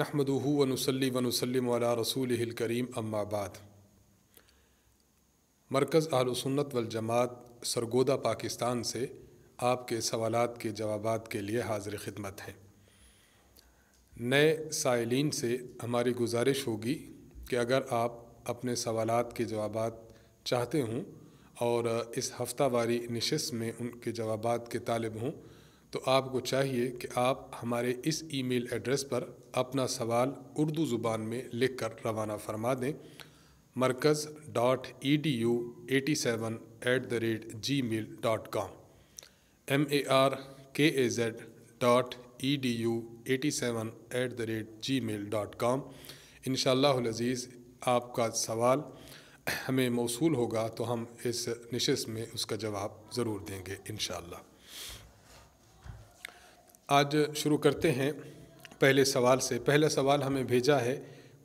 नहमदू वनसली वनसलम रसूल करीम अम्माबाद मरकज़ आलसन्नत वलजमात सरगोदा पाकिस्तान से आपके सवालात के जवाब के लिए हाजिर ख़िदमत हैं नए साइलिन से हमारी गुजारिश होगी कि अगर आप अपने सवालात के जवाब चाहते हों और इस हफ्तावारी नशस्त में उनके जवाब के तालब हों तो आपको चाहिए कि आप हमारे इस ईमेल एड्रेस पर अपना सवाल उर्दू ज़ुबान में लिख कर रवाना फरमा दें Markaz dot E D U at seven at the rate G mail dot com M A R K A Z dot E D U at seven at the rate G mail dot com इन शज़ीज़ आपका सवाल हमें मौसू होगा तो हम इस नशस्त में उसका जवाब ज़रूर देंगे इन आज शुरू करते हैं पहले सवाल से पहला सवाल हमें भेजा है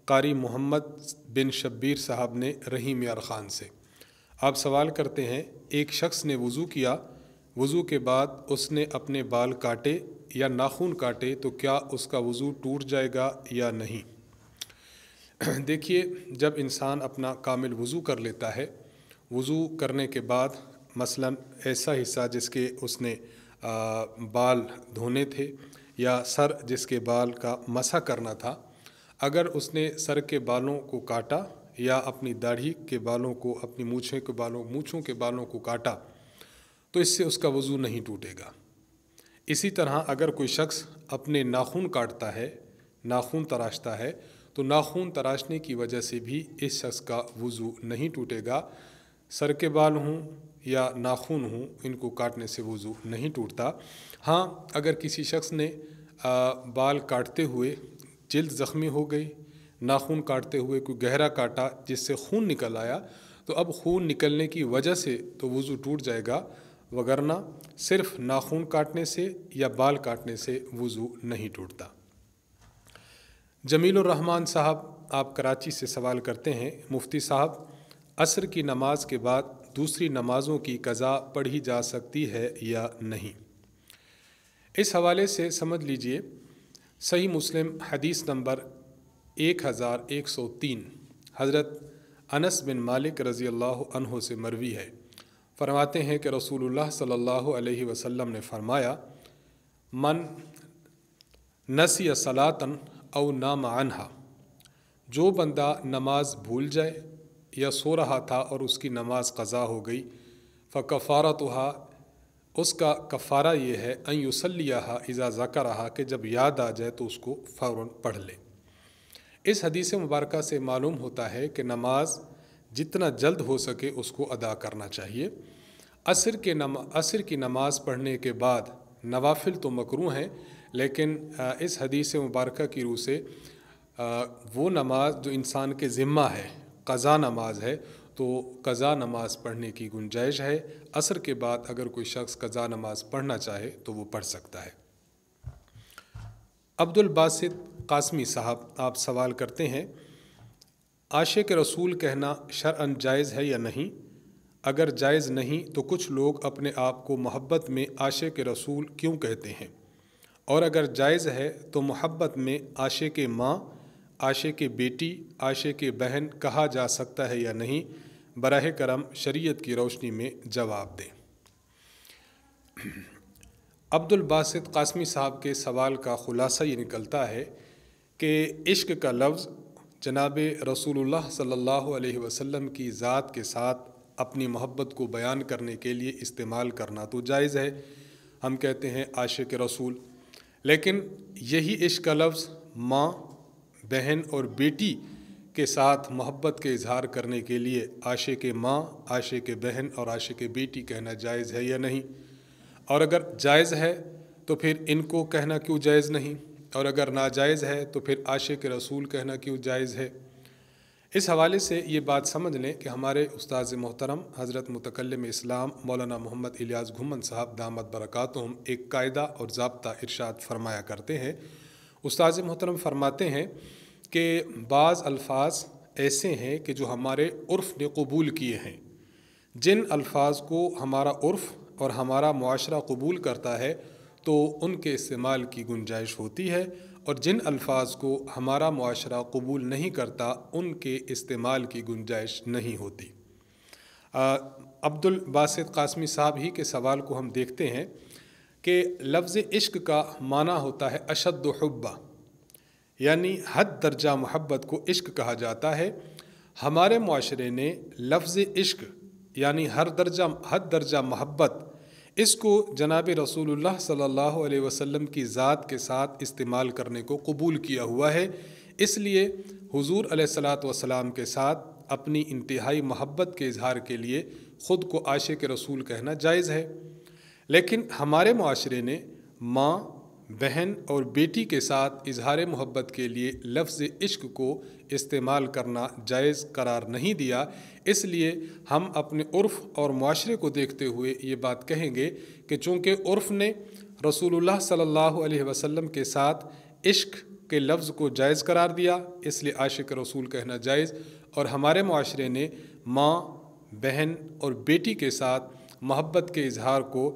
कारी मोहम्मद बिन शब्बीर साहब ने रहीम यार ख़ान से आप सवाल करते हैं एक शख्स ने वज़ू किया वज़ू के बाद उसने अपने बाल काटे या नाखून काटे तो क्या उसका वज़ू टूट जाएगा या नहीं देखिए जब इंसान अपना कामिल वज़ू कर लेता है वज़ू करने के बाद मसलन ऐसा हिस्सा जिसके उसने आ, बाल धोने थे या सर जिसके बाल का मसा करना था अगर उसने सर के बालों को काटा या अपनी दाढ़ी के बालों को अपनी मूछे के बालों मूछों के बालों को काटा तो इससे उसका वज़ू नहीं टूटेगा इसी तरह अगर कोई शख्स अपने नाखून काटता है नाखून तराशता है तो नाखून तराशने की वजह से भी इस शख्स का वज़ू नहीं टूटेगा सर के बाल हों या नाखून हों इनको काटने से वज़ू नहीं टूटता हाँ अगर किसी शख्स ने आ, बाल काटते हुए जल्द ज़ख्मी हो गई नाखून काटते हुए कोई गहरा काटा जिससे खून निकल आया तो अब खून निकलने की वजह से तो वज़ू टूट जाएगा वगरना सिर्फ नाखून काटने से या बाल काटने से वज़ू नहीं टूटता जमील रहमान साहब आप कराची से सवाल करते हैं मुफ्ती साहब असर की नमाज के बाद दूसरी नमाज़ों की कज़ा पढ़ी जा सकती है या नहीं इस हवाले से समझ लीजिए सही मुस्लिम हदीस नंबर 1103 हज़रत अनस बिन मालिक रज़ी अल्लाह से मरवी है फरमाते हैं कि रसूलुल्लाह सल्लल्लाहु अलैहि वसल्लम ने फरमाया मन नसी सलातन अव नाम अनहा जो बंदा नमाज भूल जाए या सो रहा था और उसकी नमाज कज़ा हो गई फ़कफ़ारत उसका कफ़ारा ये है अयुसलिया इज़ा ज़ाकर रहा कि जब याद आ जाए तो उसको फ़ौर पढ़ ले इस हदीस मुबारक से मालूम होता है कि नमाज जितना जल्द हो सके उसको अदा करना चाहिए असर के नमा असर की नमाज़ पढ़ने के बाद नवाफिल तो मकरू हैं लेकिन इस हदीस मुबारक की रूह से वो नमाज जो इंसान के ज़िम्मा है कज़ा नमाज है तो कज़ा नमाज पढ़ने की गुंजाइश है असर के बाद अगर कोई शख्स कज़ा नमाज पढ़ना चाहे तो वो पढ़ सकता है अब्दुल बासित कासमी साहब आप सवाल करते हैं आशे के रसूल कहना शरअन जायज़ है या नहीं अगर जायज़ नहीं तो कुछ लोग अपने आप को मोहब्बत में आशे के रसूल क्यों कहते हैं और अगर जायज़ है तो मोहब्बत में आशे के माँ आशे के बेटी आशे के बहन कहा जा सकता है या नहीं बरह करम शरीयत की रोशनी में जवाब दें अब्दुल बासित कासमी साहब के सवाल का ख़ुलासा ये निकलता है कि इश्क का लफ्ज़ जनाब रसूलुल्लाह सल्लल्लाहु अलैहि वसल्लम की ज़ात के साथ अपनी मोहब्बत को बयान करने के लिए इस्तेमाल करना तो जायज़ है हम कहते हैं आशिक रसूल लेकिन यही इश्क का लफ्ज़ माँ बहन और बेटी के साथ मोहब्बत के इजहार करने के लिए आशे के माँ आशे के बहन और आशे के बेटी कहना जायज़ है या नहीं और अगर जायज़ है तो फिर इनको कहना क्यों जायज़ नहीं और अगर नाजायज़ है तो फिर आशे के रसूल कहना क्यों जायज़ है इस हवाले से ये बात समझ लें कि हमारे उस्ताद मोहतरम हज़रत मतकलम इस्लाम मौलाना मोहम्मद इलियास घुमन साहब दामद बरकातम एक कायदा और जबता इरशाद फरमाया करते हैं उस्ताद मोहतरम फरमाते हैं के बाज़ अल्फाज ऐसे हैं कि जो हमारे उर्फ़ ने कबूल किए हैं जिन अल्फाज को हमारा उर्फ़ और हमारा माशरा कबूल करता है तो उनके इस्तेमाल की गुंजाइश होती है और जिन अल्फाज को हमारा माशरा कबूल नहीं करता उनके इस्तेमाल की गुंजाइश नहीं होती अब्दुल बासित कासमी साहब ही के सवाल को हम देखते हैं कि लफ्ज़ इश्क का माना होता है अशद हब्बा यानी हद दर्जा मोहब्बत को इश्क कहा जाता है हमारे माशरे ने लफ्ज़ इश्क यानी हर दर्जा हद दर्जा मोहब्बत इसको जनाब रसूल सल्लल्लाहु अलैहि वसल्लम की ज़ात के साथ इस्तेमाल करने को कबूल किया हुआ है इसलिए हुजूर सलात वसलाम के साथ अपनी इंतहाई मोहब्बत के इजहार के लिए ख़ुद को आशे के रसूल कहना जायज़ है लेकिन हमारे माशरे ने माँ बहन और बेटी के साथ इजहार मोहब्बत के लिए लफ्ज़ इश्क को इस्तेमाल करना जायज़ करार नहीं दिया इसलिए हम अपने उर्फ़ और माशरे को देखते हुए ये बात कहेंगे कि चूँकि उर्फ़ ने रसूलुल्लाह सल्लल्लाहु अलैहि वसल्लम के साथ इश्क के लफ्ज़ को जायज़ करार दिया इसलिए आशिक रसूल कहना जायज़ और हमारे माशरे ने माँ बहन और बेटी के साथ मोहब्बत के इजहार को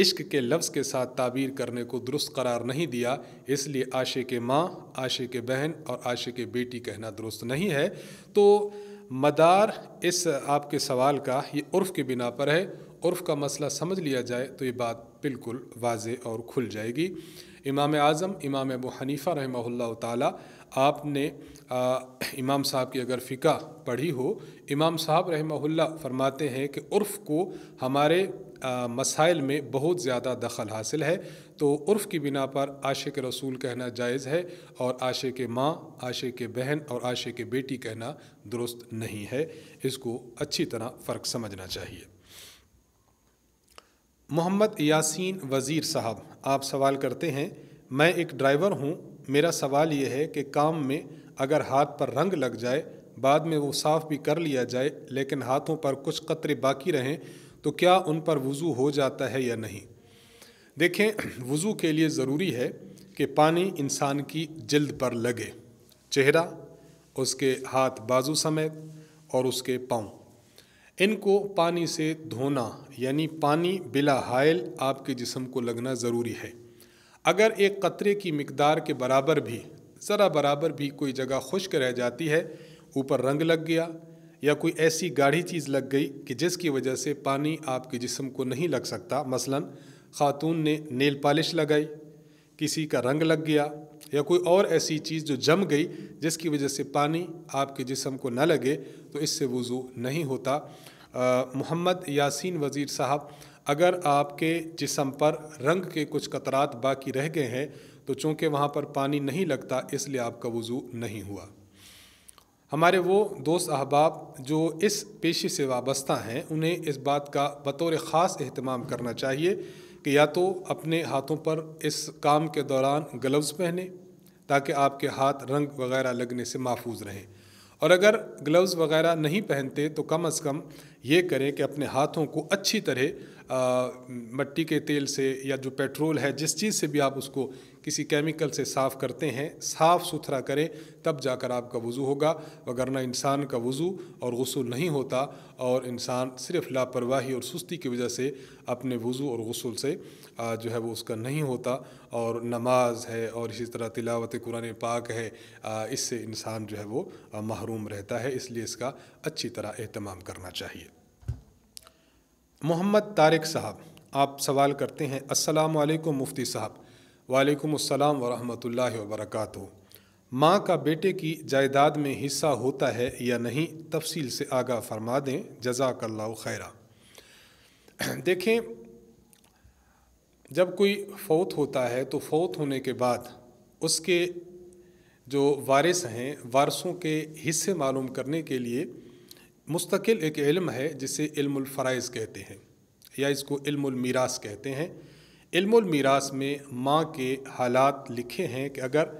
इश्क के लफ्ज़ के साथ ताबीर करने को दुरुस्त करार नहीं दिया इसलिए आशे के माँ आशे के बहन और आशे के बेटी कहना दुरुस्त नहीं है तो मदार इस आपके सवाल का ये उर्फ़ के बिना पर है उर्फ़ का मसला समझ लिया जाए तो ये बात बिल्कुल वाज और खुल जाएगी इमाम आज़म इमाम अबू हनीफ़ा रहमल्ला ताली आपने आ, इमाम साहब की अगर फ़िका पढ़ी हो इमाम साहब रहमहुल्ला फरमाते हैं कि उर्फ़ को हमारे मसाइल में बहुत ज़्यादा दखल हासिल है तो उर्फ़ की बिना पर आशे के रसूल कहना जायज़ है और आशे के माँ आशे के बहन और आशे के बेटी कहना दुरुस्त नहीं है इसको अच्छी तरह फ़र्क समझना चाहिए मोहम्मद यासीन वज़ीर साहब आप सवाल करते हैं मैं एक ड्राइवर हूँ मेरा सवाल ये है कि काम में अगर हाथ पर रंग लग जाए बाद में वो साफ़ भी कर लिया जाए लेकिन हाथों पर कुछ कतरे बाकी रहें तो क्या उन पर वज़ू हो जाता है या नहीं देखें वज़ू के लिए ज़रूरी है कि पानी इंसान की जल्द पर लगे चेहरा उसके हाथ बाजू समेत और उसके पाँव इनको पानी से धोना यानी पानी बिला हायल आपके जिसम को लगना ज़रूरी है अगर एक कतरे की मकदार के बराबर भी ज़रा बराबर भी कोई जगह खुश्क रह जाती है ऊपर रंग लग गया या कोई ऐसी गाढ़ी चीज़ लग गई कि जिसकी वजह से पानी आपके जिसम को नहीं लग सकता मसलन ख़ातून ने नेल पॉलिश लगाई किसी का रंग लग गया या कोई और ऐसी चीज़ जो जम गई जिसकी वजह से पानी आपके जिसम को न लगे तो इससे वज़ू नहीं होता मोहम्मद यासीन वज़ीर साहब अगर आपके जिसम पर रंग के कुछ कतरात बाकी रह गए हैं तो चूँकि वहाँ पर पानी नहीं लगता इसलिए आपका वज़ू नहीं हुआ हमारे वो दोस्त अहबाब जो इस पेशे से वाबस्ता हैं उन्हें इस बात का बतौर ख़ास अहतमाम करना चाहिए कि या तो अपने हाथों पर इस काम के दौरान ग्लव्स पहने ताकि आपके हाथ रंग वगैरह लगने से महफूज रहें और अगर ग्लव्स वगैरह नहीं पहनते तो कम अज़ कम ये करें कि अपने हाथों को अच्छी तरह मिट्टी मट्टी के तेल से या जो पेट्रोल है जिस चीज़ से भी आप उसको किसी केमिकल से साफ़ करते हैं साफ़ सुथरा करें तब जाकर आपका वज़ू होगा वगरना इंसान का वज़ू और गसूल नहीं होता और इंसान सिर्फ लापरवाही और सुस्ती की वजह से अपने वज़ू और गसूल से जो है वो उसका नहीं होता और नमाज है और इसी तरह तिलावत कुरान पाक है इससे इंसान जो है वो महरूम रहता है इसलिए इसका अच्छी तरह अहतमाम करना चाहिए मोहम्मद तारिक साहब आप सवाल करते हैं असलकुम मुफ्ती साहब वालेकुम अस्सलाम वरहमतुल्लाहि वबरकातु माँ का बेटे की जायदाद में हिस्सा होता है या नहीं तफसील से आगा फरमा दें जजाकल्ला खैरा देखें जब कोई फौत होता है तो फौत होने के बाद उसके जो वारिस हैं वारसों के हिस्से मालूम करने के लिए मुस्तकिल एक इल्म है जिसे फराइज कहते हैं या इसको मीरास कहते हैं इल्मीरास में माँ के हालात लिखे हैं कि अगर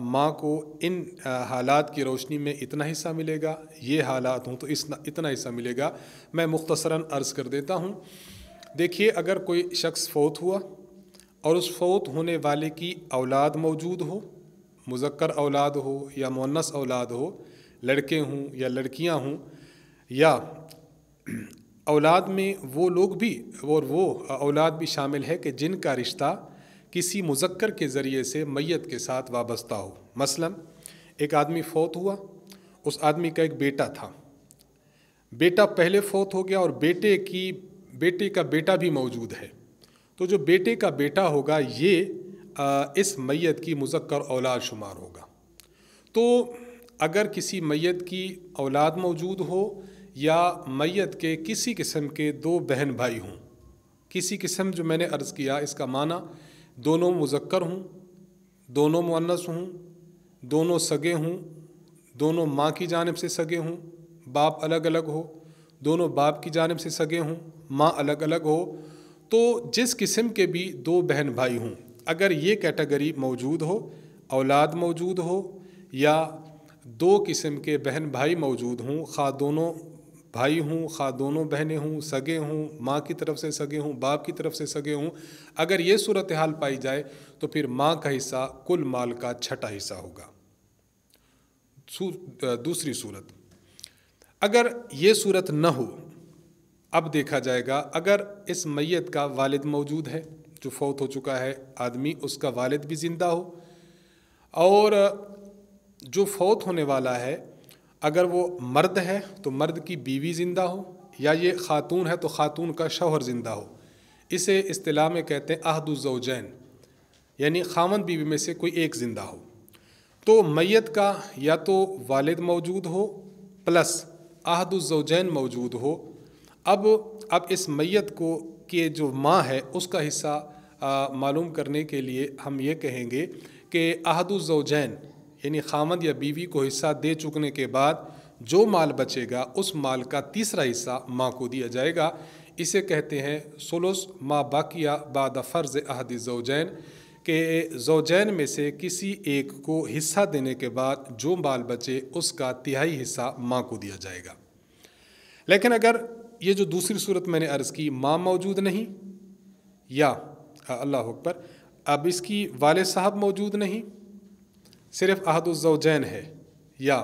माँ को इन हालात की रोशनी में इतना हिस्सा मिलेगा ये हालात हों तो इस इतना हिस्सा मिलेगा मैं मुख्तसरा अर्ज़ कर देता हूँ देखिए अगर कोई शख्स फौत हुआ और उस फौत होने वाले की औलाद मौजूद हो मुजक्कर औलाद हो या मुनस औलाद हो लड़के हों या लड़कियाँ हों या औलाद में वो लोग भी और वो औलाद भी शामिल है कि जिनका रिश्ता किसी मुजक्कर के ज़रिए से मैत के साथ वाबस्ता हो मसलन एक आदमी फ़ौत हुआ उस आदमी का एक बेटा था बेटा पहले फ़ौत हो गया और बेटे की बेटे का बेटा भी मौजूद है तो जो बेटे का बेटा होगा ये इस मैत की मुजक्कर औलाद शुमार होगा तो अगर किसी मैत की औलाद मौजूद हो या मैत के किसी किस्म के दो बहन भाई हों किसी किस्म जो मैंने अर्ज़ किया इसका माना दोनों मुजक्कर हूँ दोनों मुअन्नस हूँ दोनों सगे हूँ दोनों माँ की जानब से सगे हूँ बाप अलग अलग हो दोनों बाप की जानब से सगे हों माँ अलग अलग हो तो जिस किस्म के भी दो बहन भाई हों अगर ये कैटेगरी मौजूद हो औलाद मौजूद हो या दो किस्म के बहन भाई मौजूद हों खा दोनों भाई हूँ खा दोनों बहनें हूँ सगे हूँ माँ की तरफ से सगे हूँ बाप की तरफ से सगे हूँ अगर ये सूरत हाल पाई जाए तो फिर माँ का हिस्सा कुल माल का छठा हिस्सा होगा दूसरी सूरत अगर ये सूरत न हो अब देखा जाएगा अगर इस मैत का वालिद मौजूद है जो फौत हो चुका है आदमी उसका वालिद भी ज़िंदा हो और जो फौत होने वाला है अगर वो मर्द है तो मर्द की बीवी ज़िंदा हो या ये ख़ातून है तो ख़ातून का शोहर ज़िंदा हो इसे अतलाह में कहते हैं अहदुजौजैन यानी खामन बीवी में से कोई एक ज़िंदा हो तो मैत का या तो वालिद मौजूद हो प्लस आहदुजौजैन मौजूद हो अब अब इस मैत को के जो माँ है उसका हिस्सा मालूम करने के लिए हम ये कहेंगे कि आहदुजौजैन यानी खामद या बीवी को हिस्सा दे चुकने के बाद जो माल बचेगा उस माल का तीसरा हिस्सा माँ को दिया जाएगा इसे कहते हैं सुलुस माँ बाकिया बाद फ़र्ज अहद जोजैन के जोजैन में से किसी एक को हिस्सा देने के बाद जो माल बचे उसका तिहाई हिस्सा माँ को दिया जाएगा लेकिन अगर ये जो दूसरी सूरत मैंने अर्ज़ की माँ मौजूद नहीं या हाँ, अल्लाह अकबर अब इसकी वाले साहब मौजूद नहीं सिर्फ आहदुजौजैन है या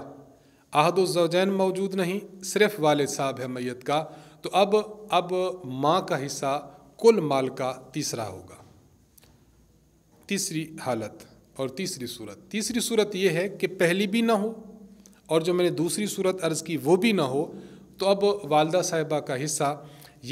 आहदुजौजैन मौजूद नहीं सिर्फ वाल साहब है मैत का तो अब अब माँ का हिस्सा कुल माल का तीसरा होगा तीसरी हालत और तीसरी सूरत तीसरी सूरत यह है कि पहली भी ना हो और जो मैंने दूसरी सूरत अर्ज़ की वो भी ना हो तो अब वालदा साहिबा का हिस्सा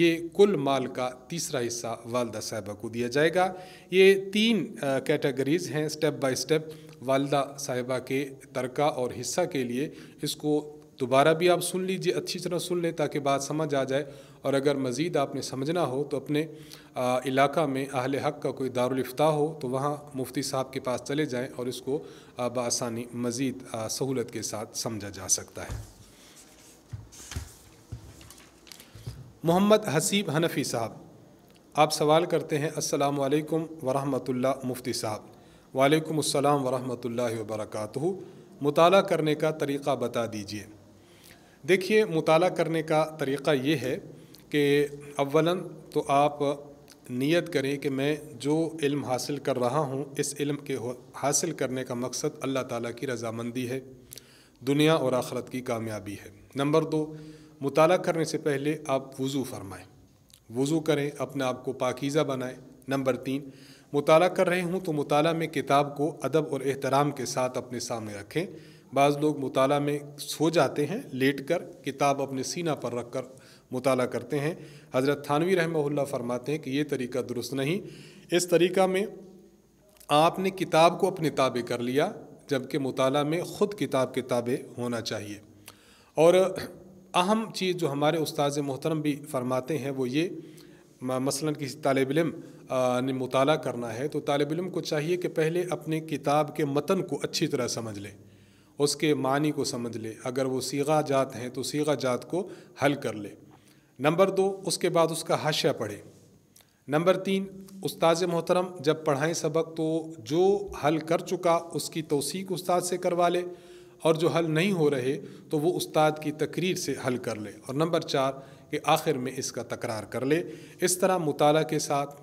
ये कुल माल का तीसरा हिस्सा वालदा साहिबा को दिया जाएगा ये तीन कैटेगरीज़ हैं स्टेप बाय स्टेप वालदा साहिबा के तरका और हिस्सा के लिए इसको दोबारा भी आप सुन लीजिए अच्छी तरह सुन लें ताकि बात समझ आ जाए और अगर मज़ीद आपने समझना हो तो अपने इलाका में अहल हक का कोई दारफ्ता हो तो वहाँ मुफ्ती साहब के पास चले जाएँ और इसको बसानी मज़ीद सहूलत के साथ समझा जा सकता है मोहम्मद हसीब हनफ़ी साहब आप सवाल करते हैं अस्सलाम वालेकुम वरहमतुल्लाह मुफ्ती साहब वालेकुम अस्सलाम वरहमतुल्लाहि वबरकातुहु मुताला करने का तरीक़ा बता दीजिए देखिए मुताला करने का तरीक़ा ये है कि अव्वलन तो आप नियत करें कि मैं जो इल्म हासिल कर रहा हूँ इस इल्म के हासिल करने का मकसद अल्लाह ताला की रजामंदी है दुनिया और आखरत की कामयाबी है नंबर दो मुताला करने से पहले आप वज़ू फरमाएँ वज़ू करें अपने आप को पाकिज़ा बनाएं नंबर तीन मुताल कर रहे हूँ तो मुताल में किताब को अदब और एहतराम के साथ अपने सामने रखें बाज़ लोग मुताल में सो जाते हैं लेट कर किताब अपने सीना पर रख कर मुताल करते हैं हज़रत थानवी रहमल्ला फरमाते हैं कि ये तरीका दुरुस्त नहीं इस तरीका में आपने किताब को अपने ताबे कर लिया जबकि मुताल में ख़ुद किताब के ताबे होना चाहिए और अहम चीज़ जो हमारे उस्ताद मोहतरम भी फरमाते हैं वो ये मसलन किसी तालब इम ने मुताला करना है तो तालब इम को चाहिए कि पहले अपने किताब के मतन को अच्छी तरह समझ लें उसके मानी को समझ लें अगर वो सीगा जात हैं तो सीगा जात को हल कर ले नंबर दो उसके बाद उसका हाशिया पढ़े नंबर तीन उस्ताद मोहतरम जब पढ़ाएं सबक तो जो हल कर चुका उसकी तोसीक उस्ताद से करवा ले और जो हल नहीं हो रहे तो वो उस्ताद की तकरीर से हल कर ले और नंबर चार कि आखिर में इसका तकरार कर ले इस तरह मुताला के साथ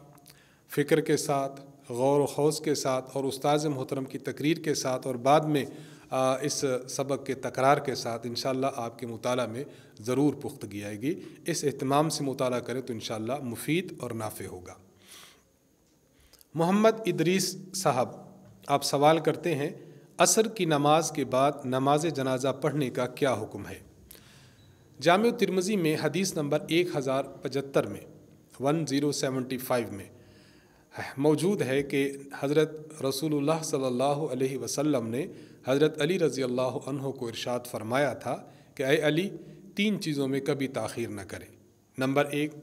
फ़िक्र के साथ गौर वौस के साथ और उस्ताज़ मोहतरम की तकरीर के साथ और बाद में इस सबक के तकरार के साथ इन आपके मुताल में ज़रूर पुख्तगी आएगी इस अहतमाम से मुताल करें तो इन मुफीद और नाफे होगा मोहम्मद इदरीस साहब आप सवाल करते हैं असर की नमाज के बाद नमाज जनाजा पढ़ने का क्या हुक्म है जाम तिरमजी में हदीस नंबर एक हज़ार पचहत्तर में वन ज़ीरो सेवेंटी फाइव में मौजूद है कि हज़रत रसूलुल्लाह सल्लल्लाहु अलैहि वसल्लम ने हज़रत अली रज़ी अल्लाह को इरशाद फरमाया था कि अय अली तीन चीज़ों में कभी ताखिर न करें नंबर एक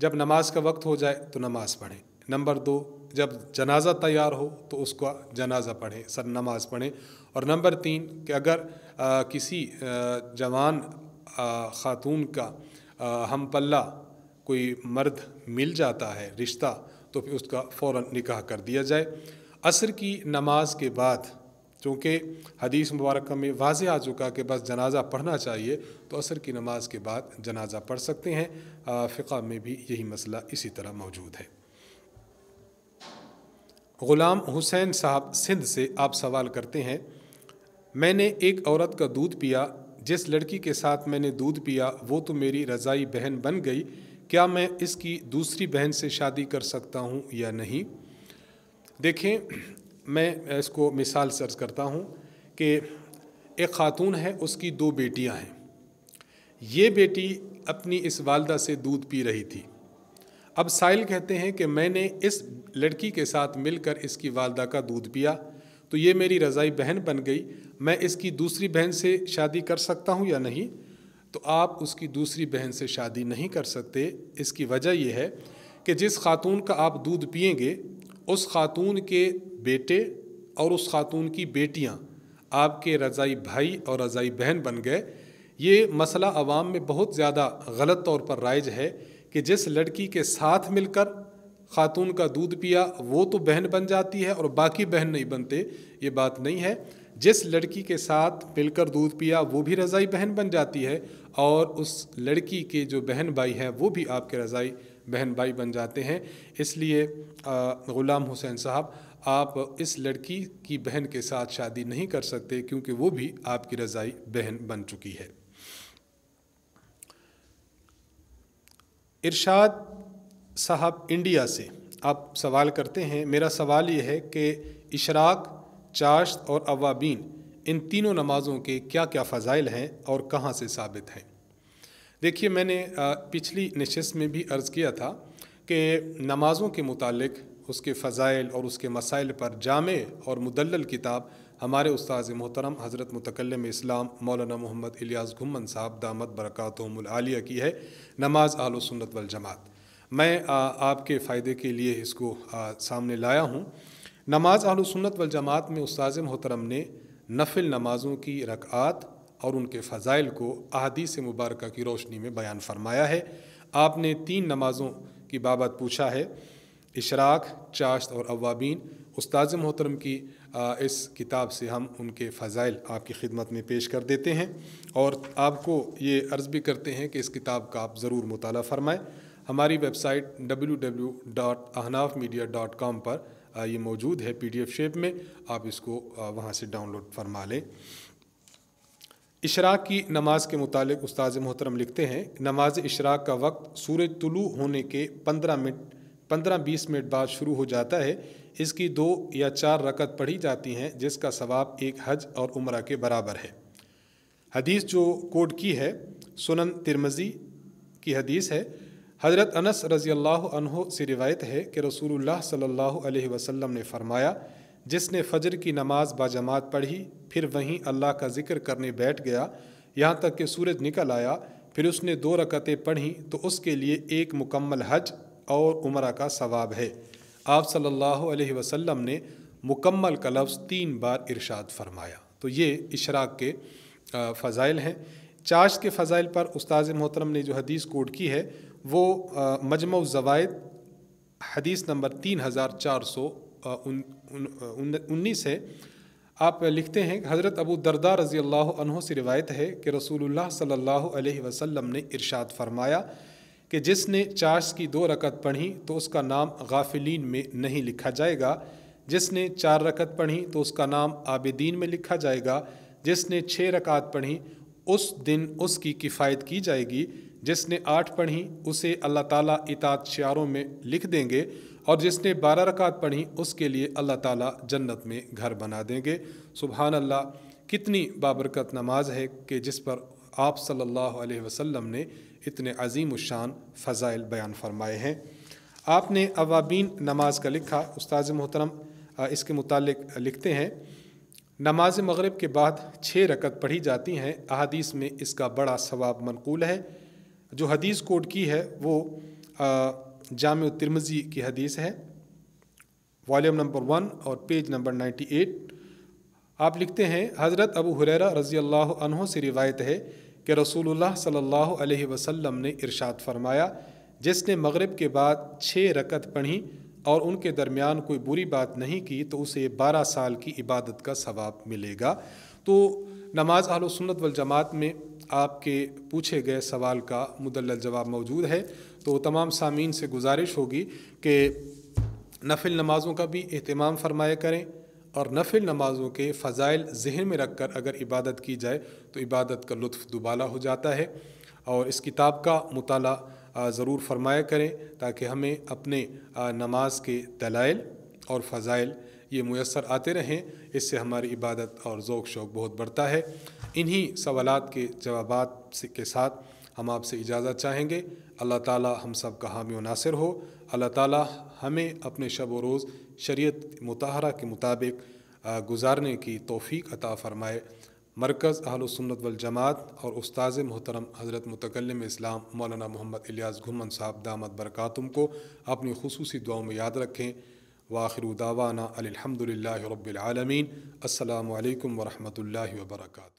जब नमाज का वक्त हो जाए तो नमाज़ पढ़ें नंबर दो जब जनाजा तैयार हो तो उसका जनाजा पढ़ें सर नमाज पढ़ें और नंबर तीन कि अगर आ, किसी आ, जवान खातून का आ, हम पल्ला कोई मर्द मिल जाता है रिश्ता तो फिर उसका फ़ौर निकाह कर दिया जाए असर की नमाज के बाद चूँकि हदीस मुबारक में वाज आ चुका कि बस जनाजा पढ़ना चाहिए तो असर की नमाज के बाद जनाजा पढ़ सकते हैं फ़िका में भी यही मसला इसी तरह मौजूद है ग़ुलाम हुसैन साहब सिंध से आप सवाल करते हैं मैंने एक औरत का दूध पिया जिस लड़की के साथ मैंने दूध पिया वो तो मेरी रज़ाई बहन बन गई क्या मैं इसकी दूसरी बहन से शादी कर सकता हूँ या नहीं देखें मैं इसको मिसाल सर्च करता हूँ कि एक ख़ातून है उसकी दो बेटियाँ हैं ये बेटी अपनी इस वालदा से दूध पी रही थी अब साइल कहते हैं कि मैंने इस लड़की के साथ मिलकर इसकी वालदा का दूध पिया तो ये मेरी रज़ाई बहन बन गई मैं इसकी दूसरी बहन से शादी कर सकता हूँ या नहीं तो आप उसकी दूसरी बहन से शादी नहीं कर सकते इसकी वजह यह है कि जिस खातून का आप दूध पियेंगे उस खातून के बेटे और उस खातून की बेटियां आपके रज़ाई भाई और रज़ाई बहन बन गए ये मसला आवाम में बहुत ज़्यादा गलत तौर पर राइज है कि जिस लड़की के साथ मिलकर खातून का दूध पिया वो तो बहन बन जाती है और बाकी बहन नहीं बनते ये बात नहीं है जिस लड़की के साथ मिलकर दूध पिया वो भी रज़ाई बहन बन जाती है और उस लड़की के जो बहन भाई हैं वो भी आपके रज़ाई बहन भाई बन जाते हैं इसलिए ग़ुलाम हुसैन साहब आप इस लड़की की बहन के साथ शादी नहीं कर सकते क्योंकि वो भी आपकी रज़ाई बहन बन चुकी है इरशाद साहब इंडिया से आप सवाल करते हैं मेरा सवाल ये है कि इशराक़ चाश्त और अवाबीन इन तीनों नमाज़ों के क्या क्या फ़जाइल हैं और कहाँ से साबित हैं देखिए मैंने पिछली नशस्त में भी अर्ज़ किया था कि नमाज़ों के मुतालिक उसके फ़जाइल और उसके मसाइल पर जाम और मुदल किताब हमारे उस्ताद मोहतरम हज़रत मतकलम इस्लाम मौलाना मोहम्मद इलियास घुमन साहब दामद बरक़ातमिया की है नमाज आलो सुन्नत वल जमात मैं आपके फ़ायदे के लिए इसको सामने लाया हूँ नमाज आल सुन्नत वल जमात में उस्ताज़ मोहतरम ने नफिल नमाज़ों की रकआत और उनके फ़ज़ाइल को अहदी से मुबारक की रोशनी में बयान फरमाया है आपने तीन नमाज़ों की बाबत पूछा है इशराक चाश्त और अवाबीन उस्ताज़ मोहतरम की इस किताब से हम उनके फ़ज़ाइल आपकी खिदमत में पेश कर देते हैं और आपको ये अर्ज़ भी करते हैं कि इस किताब का आप ज़रूर मुताल फ़रमाएँ हमारी website W W dot Ahnaf media dot com पर ये मौजूद है पीडीएफ शेप में आप इसको वहाँ से डाउनलोड फरमा लें इशराक की नमाज के मुतालिक उस्ताद मोहतरम लिखते हैं नमाज इशराक का वक्त सूरज तुलू होने के पंद्रह मिनट पंद्रह बीस मिनट बाद शुरू हो जाता है इसकी दो या चार रकत पढ़ी जाती हैं जिसका सवाब एक हज और उम्र के बराबर है हदीस जो कोड की है सुनन तिरमजी की हदीस है हज़रत अनस रज़ी अल्लाह से रिवायत है कि रसूलुल्लाह सल्लल्लाहु अलैहि वसल्लम ने फ़रमाया जिसने फ़जर की नमाज बाजमात पढ़ी फिर वहीं अल्लाह का ज़िक्र करने बैठ गया यहाँ तक कि सूरज निकल आया फिर उसने दो रकतें पढ़ी तो उसके लिए एक मुकम्मल हज और उम्र का सवाब है आप सल्लल्लाहु अलैहि वसल्लम ने मुकम्मल का लफ्ज़ तीन बार इरशाद फरमाया तो ये इशराक के फ़ज़ाइल हैं चाश के फ़ज़ाइल पर उस्ताज़ मोहतरम ने जो हदीस कोड की है वो मजमू ज़वायद हदीस नंबर तीन हज़ार चार सौ उन्नीस है आप लिखते हैं हज़रत अबू दरदा रज़ी अल्लाह से रिवायत है कि रसूलुल्लाह सल्लल्लाहु अलैहि वसल्लम ने इरशाद फरमाया कि जिसने चाश की दो रकत पढ़ी तो उसका नाम गाफिलीन में नहीं लिखा जाएगा जिसने चार रकत पढ़ी तो उसका नाम आबिदीन में लिखा जाएगा जिसने छः रकात पढ़ी उस दिन उसकी किफ़ायत की जाएगी जिसने आठ पढ़ी उसे अल्लाह ताला इताद शारों में लिख देंगे और जिसने बारह रकात पढ़ी उसके लिए अल्लाह ताला जन्नत में घर बना देंगे सुबहान अल्लाह कितनी बाबरकत नमाज है कि जिस पर आप सल्लल्लाहु अलैहि वसल्लम ने इतने अजीम शान फ़ज़ाइल बयान फरमाए हैं आपने अवाबीन नमाज का लिखा उस्ताज मोहतरम इसके मुतालिक लिखते हैं नमाज मगरब के बाद छः रकत पढ़ी जाती हैं अदीस में इसका बड़ा सवाब मनकूल है जो हदीस कोड की है वो जाम तिरमजी की हदीस है वॉल्यूम नंबर वन और पेज नंबर नाइन्टी एट आप लिखते हैं हज़रत अबू हुरैरा रज़ी अल्लाह से रिवायत है कि रसूलुल्लाह सल्लल्लाहु अलैहि वसल्लम ने इरशाद फरमाया जिसने मगरब के बाद छः रकत पढ़ी और उनके दरमियान कोई बुरी बात नहीं की तो उसे बारह साल की इबादत का सवाब मिलेगा तो नमाज आलो सुन्नत वल जमात में आपके पूछे गए सवाल का मुदल जवाब मौजूद है तो तमाम सामीन से गुजारिश होगी कि नफिल नमाज़ों का भी अहतमाम फरमाया करें और नफिल नमाज़ों के फ़ज़ाइल जहन में रख कर अगर इबादत की जाए तो इबादत का लुत्फ़ दुबाला हो जाता है और इस किताब का मताल ज़रूर फरमाया करें ताकि हमें अपने नमाज के दलाइल और फ़ज़ाइल ये मैसर आते रहें इससे हमारी इबादत और ओक़ शौक़ बहुत बढ़ता है इन्हीं सवाल के जवाब के साथ हम आपसे इजाज़त चाहेंगे अल्लाह ताला हम सब का हामी नासिर हो अल्लाह ताला हमें अपने शब व रोज़ शरीत मतहरा के मुताबिक गुजारने की तोफ़ी अता फ़रमाए मरकज़ अहलसन्नत वजमात और उस्ताज़ मोहतरम हज़रत मतकलम इस्लाम मौलाना मोहम्मद इलियास घुमन साहब दामद बरक़ातम को अपनी खसूसी दुआओं में याद रखें वाखिर दावाना अलहमदिल्ला रबालमीन अल्लाम वरहमल वर्का